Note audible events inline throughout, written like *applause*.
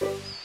Thank you.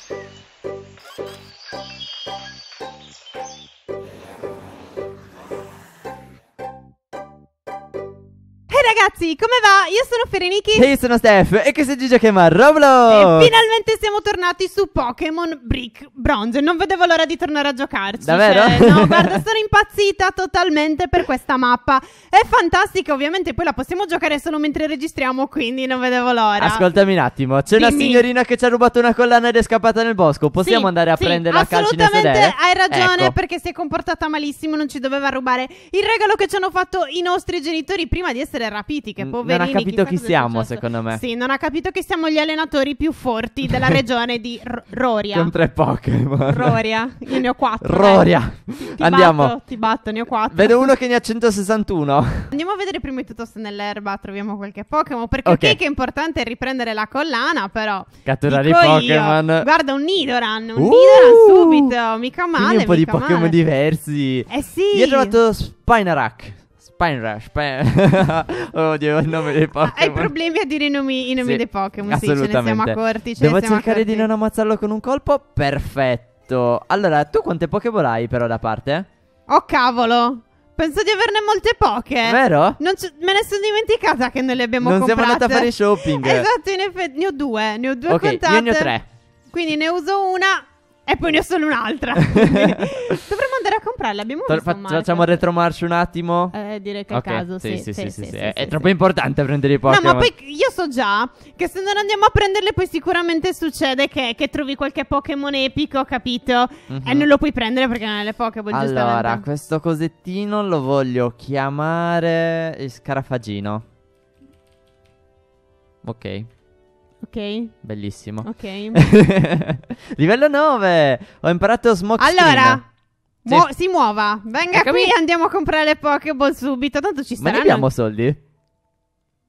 ragazzi, come va? Io sono Fereniki E io sono Steph. E questo è Gigi che Roblox. E finalmente siamo tornati su Pokémon Brick Bronze. Non vedevo l'ora di tornare a giocarci. Davvero? Cioè, no, *laughs* guarda, sono impazzita totalmente per questa mappa. È fantastica, ovviamente. Poi la possiamo giocare solo mentre registriamo, quindi non vedevo l'ora. Ascoltami un attimo. C'è Dimmi. una signorina che ci ha rubato una collana ed è scappata nel bosco. Possiamo sì, andare a sì, prenderla a calci sedere? Assolutamente, hai ragione ecco. perché si è comportata malissimo. Non ci doveva rubare il regalo che ci hanno fatto i nostri genitori prima di essere rapiti capiti che poverini Non ha capito chi siamo, secondo me. Sì, non ha capito che siamo gli allenatori più forti della *laughs* regione di R- Roria. Con tre Pokémon. Roria, io ne ho quattro. Roria. Ti, ti Andiamo. Batto, ti batto, ne ho quattro. Vedo uno che ne ha 161. Andiamo a vedere prima di tutto se nell'erba troviamo qualche Pokémon, perché okay. che è importante riprendere la collana, però Catturare i Pokémon. guarda un Nidoran, un uh! Nidoran subito, mica male. Quindi un po' di Pokémon diversi. Eh sì. Io ho trovato Spinarak. Spinra, Spinra. *laughs* Oddio, il nome dei ah, Pokémon. Hai problemi a dire i nomi, i nomi sì, dei Pokémon? Sì, ce ne siamo accorti. Ce Devo cercare accorti. di non ammazzarlo con un colpo? Perfetto. Allora, tu quante Pokémon hai però da parte? Oh, cavolo. Penso di averne molte poche. Vero? C- me ne sono dimenticata che noi le abbiamo non comprate. Non siamo andati a fare shopping. *laughs* esatto, in effetti ne ho due. Ne ho due okay, contate. Io ne ho tre. Quindi ne uso una e poi ne ho solo un'altra. *laughs* Dovremmo andare a comprarla. Abbiamo Tor- visto fa- Facciamo retromarcio un attimo. Eh, direi che è okay. caso. Sì, sì, sì. sì, sì, sì è, è troppo importante prendere i Pokémon. No, ma poi io so già che se non andiamo a prenderle, poi sicuramente succede che, che trovi qualche Pokémon epico, capito? Mm-hmm. E mhm. non lo puoi prendere perché non è le Pokémon. Allora, questo cosettino lo voglio chiamare Scarafagino. Ok. Ok. Bellissimo. Ok. *laughs* Livello 9. Ho imparato smoke Allora. Mu- si muova. Venga Eccomi. qui, andiamo a comprare le Pokéball subito. Tanto ci Ma saranno. ne abbiamo soldi?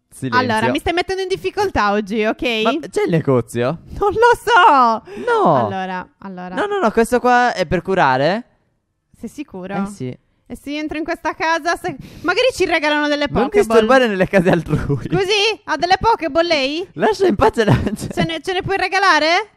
Silenzio. Allora, mi stai mettendo in difficoltà oggi, ok? Ma c'è il negozio? Non lo so. No. Allora, allora. No, no, no, questo qua è per curare? Sei sicuro? Eh sì. E si entra in questa casa, se... magari ci regalano delle Pokéball. Non disturbare nelle case altrui. Così? Ha delle Pokéball lei? Lascia in pace la... ce, ne, ce ne puoi regalare?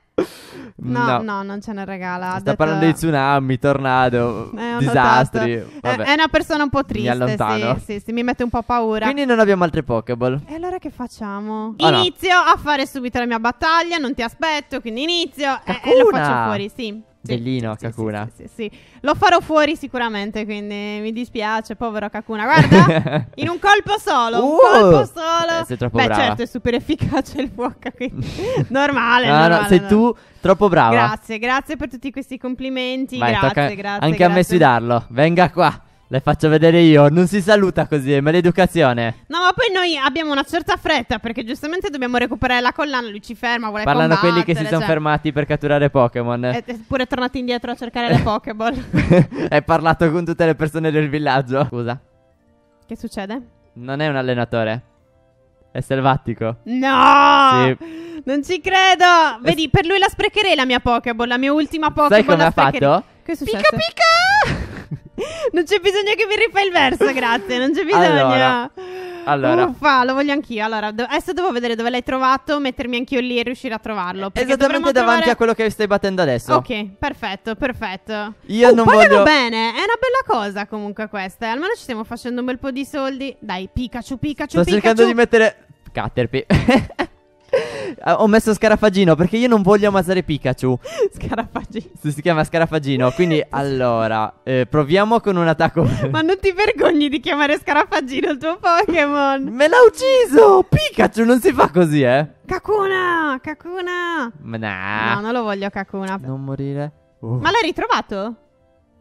No, no, no, non ce ne regala. Sta detto... parlando di tsunami, tornado, disastri. Vabbè, è una persona un po' triste. Mi allontano. Sì, sì, sì, mi mette un po' paura. Quindi non abbiamo altre Pokéball. E allora che facciamo? Oh, inizio no. a fare subito la mia battaglia. Non ti aspetto, quindi inizio. E, eh, lo faccio fuori, sì. Bellino sì, Kakuna. Sì, sì, Lo farò fuori sicuramente, quindi mi dispiace, povero Kakuna. Guarda, *laughs* in un colpo solo, uh, un colpo solo. Eh, sei troppo Beh, brava. certo, è super efficace il fuoco, quindi *laughs* normale, no, normale. No, sei no. tu troppo brava. Grazie, grazie per tutti questi complimenti, Vai, grazie, tocca... grazie. Anche grazie. a me sfidarlo. Venga qua. Le faccio vedere io, non si saluta così, è maleducazione. No, ma poi noi abbiamo una certa fretta perché giustamente dobbiamo recuperare la collana, lui ci ferma, vuole Parlano quelli che si sono cioè. fermati per catturare Pokémon. Eppure è tornato indietro a cercare le Pokéball. *laughs* Hai parlato con tutte le persone del villaggio. Scusa. Che succede? Non è un allenatore. È selvatico. No! Sì. Non ci credo! Vedi, per lui la sprecherei la mia Pokéball, la mia ultima Pokéball. Sai come ha fatto? Che succede? Pica pica! non c'è bisogno che mi rifai il verso, grazie. Non c'è bisogno. Allora, allora. Uffa, lo voglio anch'io. Allora, do- adesso devo vedere dove l'hai trovato, mettermi anch'io lì e riuscire a trovarlo. Esattamente davanti trovare... a quello che stai battendo adesso. Ok, perfetto, perfetto. Io oh, non voglio. bene, è una bella cosa comunque questa. Eh. Almeno ci stiamo facendo un bel po' di soldi. Dai, Pikachu, Pikachu, Sto Pikachu. cercando di mettere. Caterpie. *laughs* Ah, ho messo Scarafagino perché io non voglio ammazzare Pikachu. *laughs* Scarafagino. Si, chiama Scarafagino. Quindi *laughs* allora, eh, proviamo con un attacco. *laughs* Ma non ti vergogni di chiamare Scarafagino il tuo Pokémon? Me l'ha ucciso! Pikachu non si fa così, eh? Kakuna! Kakuna! nah. No, non lo voglio Kakuna. Non morire. Uh. Ma l'hai ritrovato?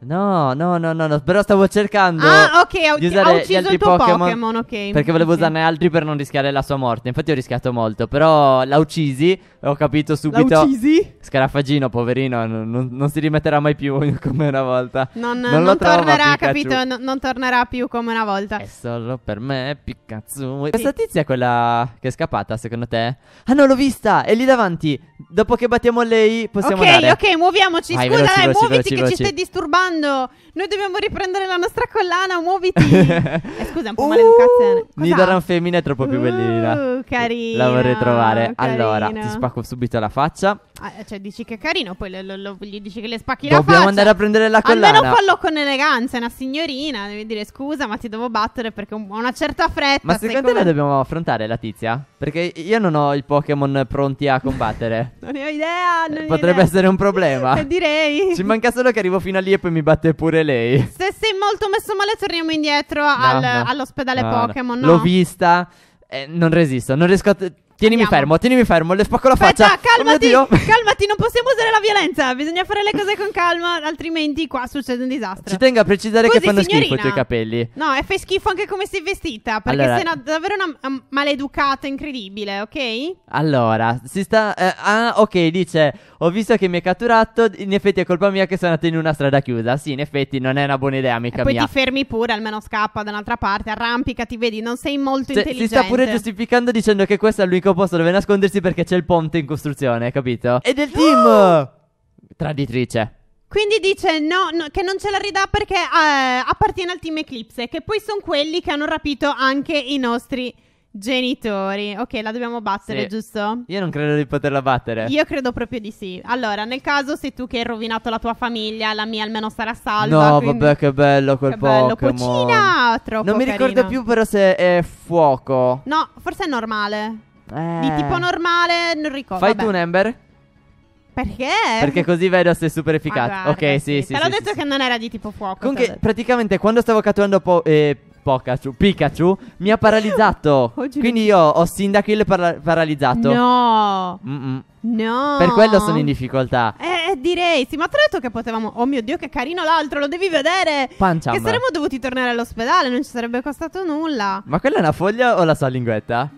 No, no, no, no, no, però stavo cercando Ah, ok, ha, di ucci- ha ucciso altri il tuo Pokémon, Pokémon, ok. perché volevo Sì. usarne altri per non rischiare la sua morte. Infatti ho rischiato molto, però l'ha uccisi e ho capito subito L'ha subito uccisi? Scarafaggino, poverino, non, non- non si rimetterà mai più *laughs* come una volta. Non, non lo tornerà, capito? Non- non tornerà più come una volta. È solo per me, Pikachu. Questa tizia è quella che è scappata, secondo te? Ah no, l'ho vista! È lì davanti. Dopo che battiamo lei, possiamo ok, andare. ok, ok, muoviamoci. Vai, Scusa, veloci, dai, eh, veloci, muoviti veloci, che ci stai disturbando quando noi dobbiamo riprendere la nostra collana, muoviti. *laughs* eh, scusa, è un po' uh, maleducazione. Eh. Nidoran femmina è troppo più bellina. Uh, carina. La vorrei trovare. Carino. Allora, ti spacco subito la faccia. Ah, eh, cioè, dici che è carino, poi lo, lo, lo, gli dici che le spacchi dobbiamo la faccia. Dobbiamo andare a prendere la collana. Almeno fallo con eleganza, è una signorina. Devi dire scusa, ma ti devo battere perché ho una certa fretta. Ma secondo me dobbiamo affrontare la tizia? Perché io non ho i Pokémon pronti a combattere. *laughs* non ne ho idea. Non eh, potrebbe idea. essere un problema. *laughs* direi. Ci manca solo che arrivo fino a lì e poi mi batte pure lei. Se sei molto messo male, torniamo indietro al, no, no. all'ospedale Pokémon. L'ho vista. Eh, non resisto, non riesco a. T- Tienimi Andiamo. fermo, tienimi fermo, le spacco la Aspetta, faccia. Oh calmati, oh *laughs* calmati, non possiamo usare la violenza. Bisogna fare le cose con calma, altrimenti qua succede un disastro. Ci tengo a precisare Scusi, che fanno signorina. schifo i tuoi capelli. No, e fai schifo anche come sei vestita. Perché allora. sei una, davvero una um, maleducata incredibile, ok? Allora, si sta. Eh, ah, ok, dice: Ho visto che mi hai catturato. In effetti è colpa mia che sono andata in una strada chiusa. Sì, in effetti non è una buona idea, amica e poi mia. Poi ti fermi pure, almeno scappa da un'altra parte. Arrampica, ti vedi, non sei molto cioè, intelligente. Si sta pure giustificando dicendo che questo è l'unico l'unico posto dove nascondersi perché c'è il ponte in costruzione, capito? E del *gasps* team! Traditrice. Quindi dice no, no, che non ce la ridà perché eh, appartiene al team Eclipse, che poi sono quelli che hanno rapito anche i nostri genitori. Ok, la dobbiamo battere, Sì. giusto? Io non credo di poterla battere. Io credo proprio di sì. Allora, nel caso sei tu che hai rovinato la tua famiglia, la mia almeno sarà salva. No, quindi- vabbè, che bello quel Che bello. Pokémon. Cucina! Troppo Non mi ricordo più però se è fuoco. No, forse è normale. Eh. Di tipo normale, non ricordo. Fai tu un Ember? Perché? Perché così vedo se è super ah, efficace. ok, sì, sì. sì te l'ho sì, detto sì, che non era di tipo fuoco. Comunque, praticamente quando stavo catturando po- eh, Pikachu, Pikachu mi ha paralizzato. *laughs* Quindi io ho Sindakill para- paralizzato. No. Mm-mm. No. Per quello sono in difficoltà. Eh, eh direi, sì, ma te l'ho che potevamo... Oh mio Dio, che carino l'altro, lo devi vedere. Pancia. Che saremmo dovuti tornare all'ospedale, non ci sarebbe costato nulla. Ma quella è una foglia o la sua linguetta?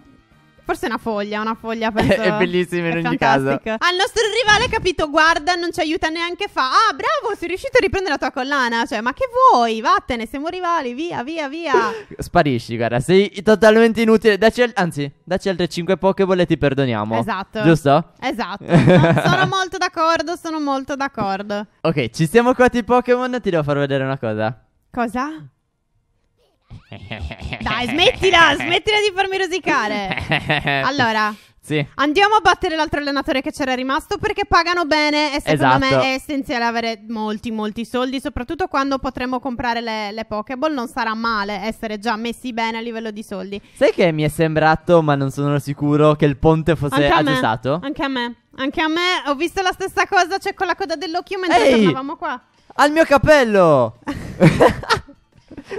Forse una foglia, una foglia *laughs* penso, È bellissima in ogni fantastica. caso. Al nostro rivale, capito, guarda, non ci aiuta neanche fa. Ah, bravo, sei riuscito a riprendere la tua collana. Cioè, ma che vuoi? Vattene, siamo rivali, via, via, via. *laughs* Sparisci, guarda, sei totalmente inutile. Dacci al- anzi, dacci altre 5 Pokéball e ti perdoniamo. Esatto. Giusto? Esatto. *laughs* sono molto d'accordo, sono molto d'accordo. Ok, ci siamo qua i Pokémon, ti devo far vedere una cosa. Cosa? Dai, *laughs* smettila, smettila di farmi rosicare. Allora, sì. Andiamo a battere l'altro allenatore che c'era rimasto perché pagano bene e secondo esatto. me è essenziale avere molti, molti soldi, soprattutto quando potremo comprare le, le Pokéball. Non sarà male essere già messi bene a livello di soldi. Sai che mi è sembrato, ma non sono sicuro, che il ponte fosse aggiustato? Anche a me. Anche a me. Ho visto la stessa cosa, cioè con la coda dell'occhio mentre Ehi, tornavamo qua. Al mio capello! *laughs*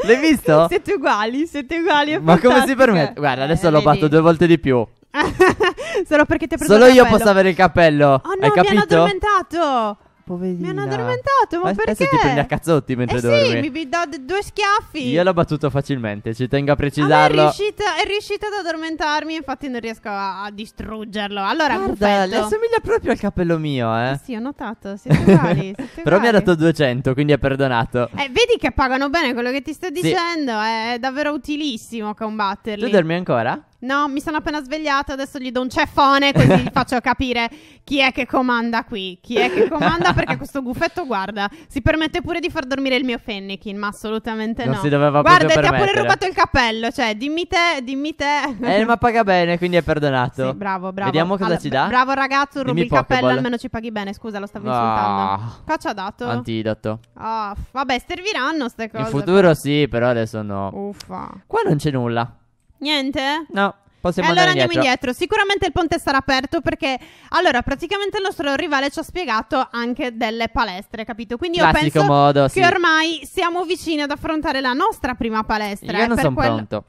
L'hai visto? *laughs* Siete uguali, siete uguali. Ma come si permette? Guarda, adesso eh, l'ho fatto due volte di più. *laughs* Solo perché ti ha preso Solo io posso avere il cappello. Oh no, Hai mi capito? hanno addormentato poverina. Mi hanno addormentato, ma, ma perché? Adesso ti prendi a cazzotti mentre eh dormi. Sì, mi, do d- due schiaffi. Io l'ho battuto facilmente, ci tengo a precisarlo. Ma è, riuscita, è riuscita ad addormentarmi, infatti non riesco a, a distruggerlo. Allora, Guarda, le assomiglia proprio al capello mio, eh. eh sì, ho notato, siete uguali. *laughs* Siete Però uguali. mi ha dato 200, quindi è perdonato. Eh, vedi che pagano bene quello che ti sto dicendo, sì. è davvero utilissimo combatterli. Tu dormi ancora? No, mi sono appena svegliata, adesso gli do un ceffone così gli *laughs* faccio capire chi è che comanda qui, chi è che comanda perché questo guffetto, guarda, si permette pure di far dormire il mio Fennekin, ma assolutamente non no. si doveva guarda, proprio Guarda, ti ha pure rubato il cappello, cioè dimmi te, dimmi te. Eh, ma paga bene, quindi è perdonato. Sì, bravo, bravo. Vediamo cosa allora, ci dà. Bravo ragazzo, rubi dimmi il cappello, Pokeball. almeno ci paghi bene, scusa, lo stavo oh. insultando. Qua ci ha dato. Antidoto. Oh, vabbè, serviranno queste cose. In futuro però. sì, però adesso no. Uffa. Qua non c'è nulla. Niente? No. Possiamo allora andare andiamo indietro. indietro. Sicuramente il ponte sarà aperto perché allora praticamente il nostro rivale ci ha spiegato anche delle palestre, capito? Quindi Classico io penso modo, che sì. ormai siamo vicini ad affrontare la nostra prima palestra. Io eh, non sono quello... pronto.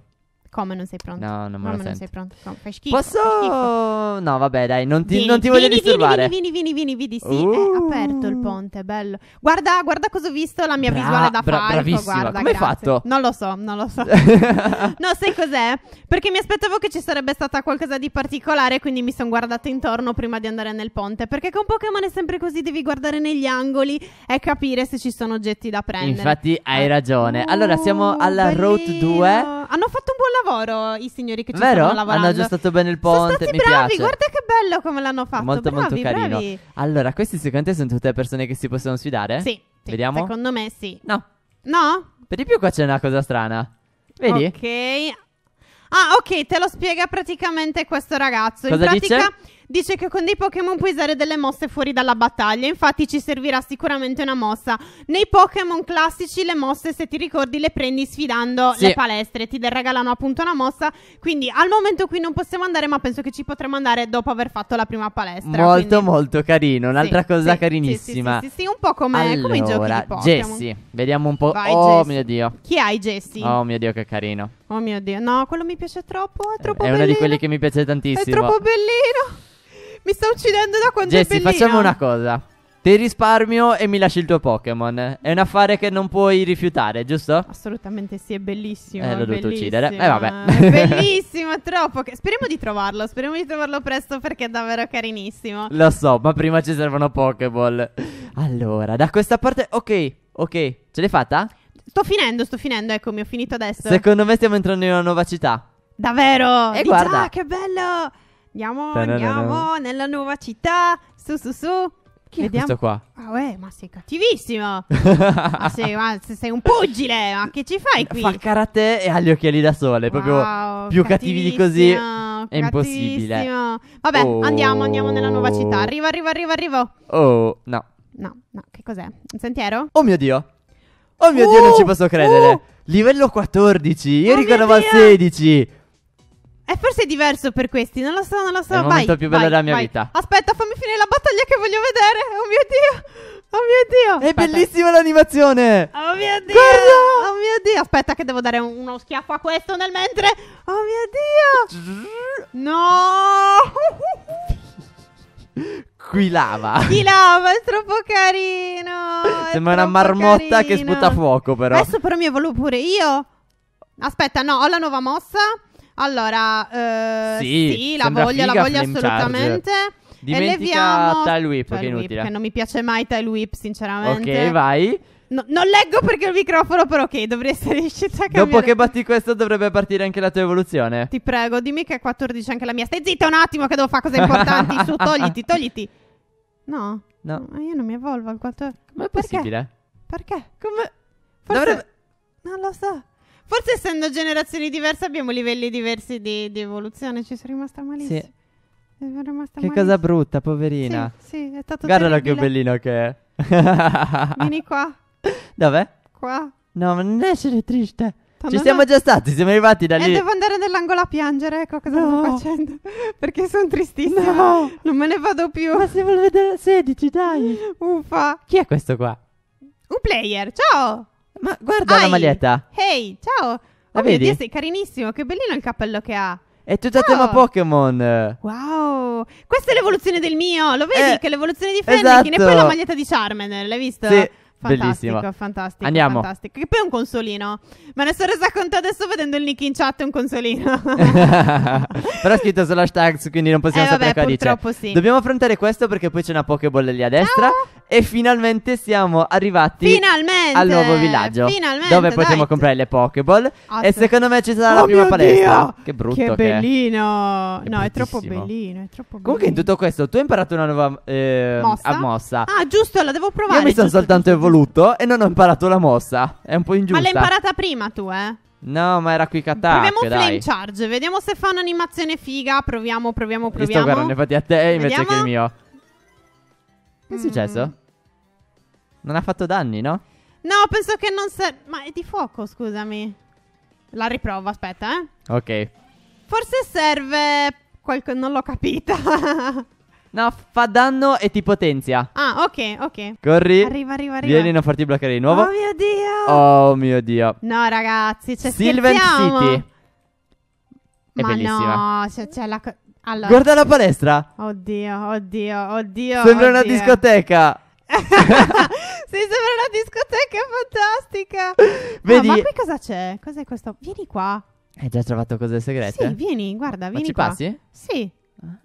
Come non sei pronto? No, non me Come lo non sei pronto? Come? Fai schifo. Posso? fai schifo. No, vabbè, dai, non ti, Vieni, non ti voglio vieni, disturbare. Vieni, vieni, vieni, vieni, vieni, sì, è eh, uh. aperto il ponte, bello. Guarda, guarda cosa ho visto, la mia Bra- visuale da bra- falco, bravissima. guarda, Come hai fatto? Non lo so, non lo so. *laughs* No, sai cos'è? Perché mi aspettavo che ci sarebbe stata qualcosa di particolare, quindi mi sono guardata intorno prima di andare nel ponte. Perché con Pokémon è sempre così, devi guardare negli angoli e capire se ci sono oggetti da prendere. Infatti hai ragione. Allora, siamo oh, alla Route 2 hanno fatto un buon lavoro i signori che ci Vero? stanno lavorando. Hanno aggiustato bene il ponte, sono stati mi bravi, piace. guarda che bello come l'hanno fatto. Molto bravi, molto carino. Bravi. Allora, questi secondo te sono tutte persone che si possono sfidare? Sì. sì. Vediamo? Secondo me sì. No. No? Per di più qua c'è una cosa strana. Vedi? Ok. Ah, ok, te lo spiega praticamente questo ragazzo. Cosa In pratica dice? Dice che con dei Pokémon puoi usare delle mosse fuori dalla battaglia. Infatti, ci servirà sicuramente una mossa. Nei Pokémon classici, le mosse, se ti ricordi, le prendi sfidando sì. le palestre. Ti regalano appunto una mossa. Quindi al momento qui non possiamo andare, ma penso che ci potremo andare dopo aver fatto la prima palestra. Molto, quindi... molto carino. Un'altra sì, cosa sì, carinissima. Sì, sì, un po' come, allora, come i giochi di Pokémon. Jesse, vediamo un po'. Vai, oh Jessie. mio dio. Chi hai, Jesse? Oh mio dio, che carino. Oh mio dio, no, quello mi piace troppo. È troppo è bellino. È uno di quelli che mi piace tantissimo. È troppo bellino. Mi sta uccidendo da quando Jesse, è bellino. facciamo una cosa. Ti risparmio e mi lasci il tuo Pokémon. È un affare che non puoi rifiutare, giusto? Assolutamente sì, è bellissimo. Eh, l'ho dovuto uccidere. Eh, vabbè. bellissimo, troppo. Che... Speriamo di trovarlo. Speriamo di trovarlo presto perché è davvero carinissimo. Lo so, ma prima ci servono Pokéball. Allora, da questa parte. Ok, ok. Ce l'hai fatta? Sto finendo, sto finendo. Eccomi, ho finito adesso. Secondo me stiamo entrando in una nuova città. Davvero? E eh, guarda, già, che bello! Andiamo, andiamo nella nuova città. Su, su, su. Chi Vediamo. questo qua? Ah uè, ma sei cattivissimo. *laughs* ma, sei, ma sei un pugile, ma che ci fai qui? Fa karate e ha gli occhiali da sole, wow, proprio più cattivi di così è impossibile. Vabbè, oh. andiamo, andiamo nella nuova città. Arrivo, arrivo, arrivo, arrivo. Oh, no. No, no, che cos'è? Un sentiero? Oh mio Dio. Oh mio uh, Dio, non ci uh, posso credere. Uh. Livello 14, io oh ricordavo al 16. È forse diverso per questi, non lo so, non lo so. È il vai, più bello vai, della mia vai. vita. Aspetta, fammi finire la battaglia che voglio vedere. Oh mio dio! Oh mio dio! È bellissima l'animazione! Oh mio dio! Guarda! Oh mio dio! Aspetta che devo dare uno schiaffo a questo nel mentre. Oh mio dio! No! Qui lava. Qui lava, è troppo carino. È Sembra una marmotta carino. che sputa fuoco, però. Adesso però mi evoluo pure io. Aspetta, no, ho la nuova mossa. Allora, eh, sì, sì la voglio, la voglio assolutamente. Charge. Dimentica Tile Whip, tile che è inutile. Whip, non mi piace mai Tile Whip, sinceramente. Ok, vai. No, non leggo perché il microfono, però ok, dovrei essere *laughs* riuscita a cambiare. Dopo che batti questo dovrebbe partire anche la tua evoluzione. Ti prego, dimmi che è 14 anche la mia. Stai zitta un attimo che devo fare cose importanti. Su, togliti, *laughs* togliti. No. No. Ma io non mi evolvo al 14. Ma è perché? Perché? Come... Forse... Dovrebbe... Non lo so. Forse essendo generazioni diverse abbiamo livelli diversi di, di evoluzione. Ci sono rimasta malissimo. Sì. Sono rimasta che malissimo. cosa brutta, poverina. Sì, sì è stato Guardalo terribile. che bellino che è. Vieni *laughs* qua. Dov'è? Qua. No, ma non essere triste. Ci siamo già stati, siamo arrivati da eh, lì. E devo andare nell'angolo a piangere, ecco cosa no. sto facendo. *laughs* Perché sono tristissima. No. Non me ne vado più. Ma se vuole vedere 16, dai. Uffa. Chi è questo qua? Un player, ciao. Ma guarda Ai. la maglietta. Ehi, ciao. La oh vedi? Dio, sei carinissimo, che bellino il cappello che ha. È tutta oh. tema Pokémon. Wow, questa è l'evoluzione del mio. Lo vedi eh, che è l'evoluzione di Fennekin esatto. e poi la maglietta di Charmander, l'hai visto? Sì. Fantastico, Bellissimo. fantastico. Andiamo. Fantastico. Che poi è un consolino. Me ne sono resa conto adesso vedendo il nick in chat, è un consolino. *laughs* Però è scritto solo hashtags, quindi non possiamo eh, sapere vabbè, cosa dice. Purtroppo sì. Dobbiamo affrontare questo perché poi c'è una Pokéball lì a destra. Ciao. E finalmente siamo arrivati finalmente! al nuovo villaggio. Finalmente, dove potremo comprare le Pokéball. Awesome. E secondo me ci sarà oh la prima palestra. Dio! Che brutto. Che bellino. è. no, è troppo bellino. È troppo bellino. Comunque in tutto questo tu hai imparato una nuova eh, mossa? mossa. Ah, giusto, la devo provare. Io mi sono soltanto evoluto voluto e non ho imparato la mossa. È un po' ingiusta. Ma l'hai imparata prima tu, eh? No, ma era qui attack. Proviamo dai. flame charge. Vediamo se fa un'animazione figa. Proviamo, proviamo, proviamo. Questo guarda, ne fatti a te invece Vediamo. che il mio. Che è mm. successo? Non ha fatto danni, no? No, penso che non serve. Ma è di fuoco, scusami. La riprovo, aspetta, eh. Ok. Forse serve. Qualc- non l'ho capita. *laughs* No, fa danno e ti potenzia. Ah, ok, ok. Corri. Arriva, arriva, arriva. Vieni a non farti bloccare di nuovo. Oh mio dio. Oh mio dio. No, ragazzi, c'è Silver City. È Ma bellissima. no, c'è, c'è la allora. Guarda la palestra. Oddio, oddio, oddio. Sembra oddio. una discoteca. *laughs* sì, sembra una discoteca fantastica. Vedi? No, ma qui cosa c'è? Cos'è questo? Vieni qua. Hai già trovato cose segrete? Sì, vieni, guarda, vieni ma ci qua. passi? Sì.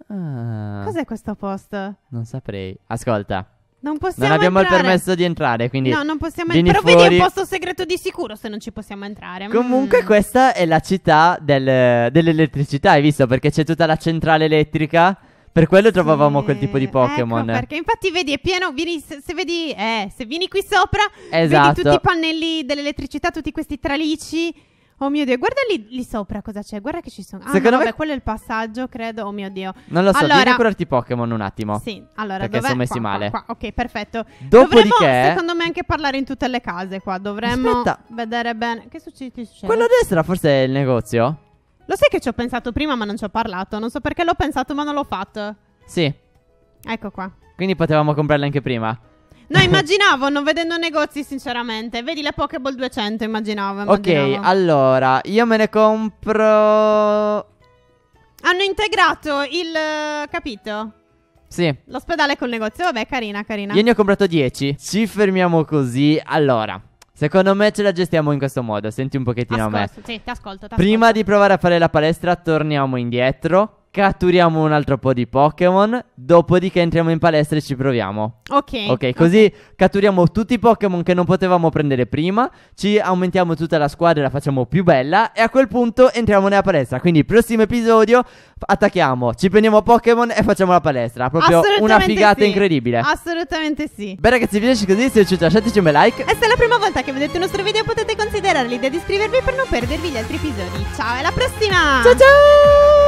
Ah. Cos'è questo posto? Non saprei. Ascolta. Non possiamo Non abbiamo entrare. il permesso di entrare, quindi No, non possiamo entrare. Però fuori. vedi è un posto segreto di sicuro se non ci possiamo entrare. Mm. Comunque Mm. questa è la città del- dell'elettricità, hai visto? Perché c'è tutta la centrale elettrica. Per quello trovavamo quel tipo di Pokémon. Ecco, Pokémon. perché infatti vedi è pieno, vieni, se, se vedi, eh, se vieni qui sopra, esatto. vedi tutti i pannelli dell'elettricità, tutti questi tralici Oh mio dio, guarda lì, lì sopra cosa c'è. Guarda che ci sono. Ah, Secondo no, me... quello è il passaggio, credo. Oh mio dio. Non lo so, allora... vieni a curarti Pokémon un attimo. Sì, allora Perché dov'è? sono messi qua, male. Qua, qua. Ok, perfetto. Dopodiché... Dovremmo, secondo me, anche parlare in tutte le case qua. Dovremmo Aspetta. vedere bene. Che succede? succede? Quello a destra forse è il negozio? Lo sai che ci ho pensato prima, ma non ci ho parlato. Non so perché l'ho pensato, ma non l'ho fatto. Sì. Ecco qua. Quindi potevamo comprarle anche prima. No, immaginavo, non vedendo negozi, sinceramente. Vedi la Pokéball 200, immaginavo, immaginavo. Ok, allora, io me ne compro... Hanno integrato il... Eh, capito? Sì. L'ospedale col negozio, vabbè, carina, carina. Io ne ho comprato 10. Ci fermiamo così. Allora, Secondo me ce la gestiamo in questo modo. Senti un pochettino Ascolto, a me. Sì, ti ascolto, ti ascolto. Prima di provare a fare la palestra, torniamo indietro catturiamo un altro po' di Pokémon, dopodiché entriamo in palestra e ci proviamo. Ok. Ok, così okay. catturiamo tutti i Pokémon che non potevamo prendere prima, ci aumentiamo tutta la squadra e la facciamo più bella e a quel punto entriamo nella palestra. Quindi prossimo episodio attacchiamo, ci prendiamo Pokémon e facciamo la palestra. Proprio una figata sì. incredibile. Assolutamente sì. Beh ragazzi, vi piace così, se ci è lasciateci un bel like. E se è la prima volta che vedete il nostro video potete considerare l'idea di iscrivervi per non perdervi gli altri episodi. Ciao, alla prossima! Ciao ciao!